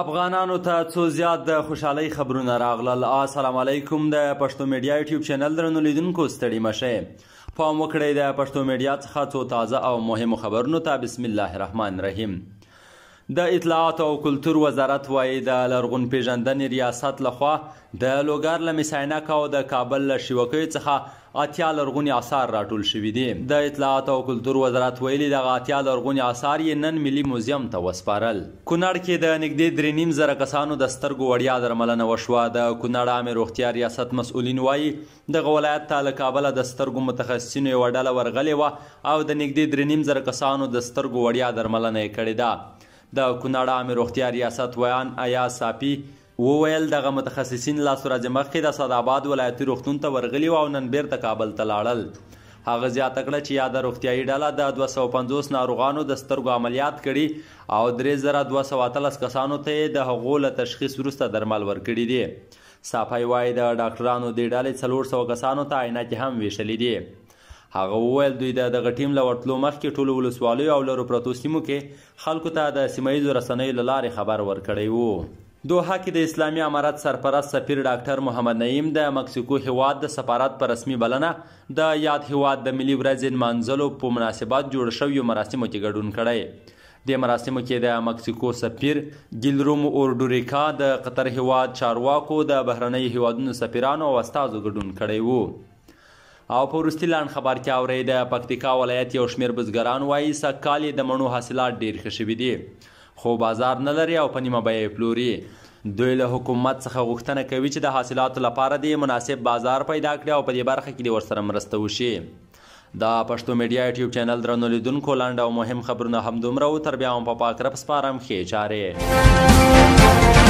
افغانانو ته څو زیات د خوشحالي خبرونه راغلل السلام علیکم د پښتو میډیا یوټیوب چینل درنو لیدونکو ستړي مشه پام وکړئ د پښتو میډیا څخه څو تازه او مهمو خبرونو ته بسم الله الرحمن الرحیم د اطلاعات او کلتور وزارت وایي د لرغون پیژندنې ریاست لخوا د لوګر له میساینک او د کابل له شیوکۍ څخه اتیا لرغونی آثار راټول شوي دي د اطلاعات او کلتور وزارت ویلي دغه اتیا لرغونی آثار یې نن ملي موزیم ته وسپارل کونړ کې د نږدې درې نیم زره کسانو د سترګو وړیا درملنه وشوه د کونړ عامې روغتیا ریاست مسؤلین وایي دغه ولایت ته له کابله د سترګو متخصصینو یوه ډله ورغلې وه او د نږدې درې نیم زره کسانو د سترګو وړیا درملنه یې کړې ده د کونړ عام روغتیا ریاست ویان ایا صافی وویل دغه متخصصین لاس ورځې مخکې د سعد آباد ولایتي روغتون ته ورغلي او نن بیرته کابل ته لاړل هغه زیاته کړه چې یاد روغتیايي ډله د 250 ناروغانو د سترګو عملیات کړي او 3213 کسانو ته د هغو له تشخیص وروسته درمل ورکړي دي صافی وای د ډاکټرانو د ډلې څلور سوه کسانو ته عینکې هم ویشلې دي هغه وویل دوی د دغه ټیم له ورتلو مخکې ټولو ولسوالیو او لرو پرتو سیمو کې خلکو ته د سیمه ییزو رسنیو له لارې خبر ورکړی و دوحه کې د اسلامي امارت سرپرست سفیر ډاکټر محمد نعیم د مکسیکو هیواد د سفارت په رسمي بلنه د یاد هیواد د ملي ورځې نمانځلو په مناسبت جوړ شویو مراسمو کې ګډون کړی د مراسمو کې د مکسیکو سفیر ګیلروم اورډوریکا د قطر هیواد چارواکو د بهرنۍ هیوادونو سفیرانو او استادو ګډون کړی وو او په وروستي لنډ خبر کې اورئ د پکتیکا ولایت یو شمیر بزګران وایي سږکال د مڼو حاصلات ډیر ښه شوي دي خو بازار نه لري او په نیمه بیه پلوري دوی له حکومت څخه غوښتنه کوي چې د حاصلاتو لپاره د مناسب بازار پیدا کړي او په دې برخه کې د ورسره مرسته وشي د پښتو میډیا یوټیوب چینل درنو لیدونکو لاند او مهم خبرونه همدومره او تر بیا هم په پاک رب سپارم خې چاره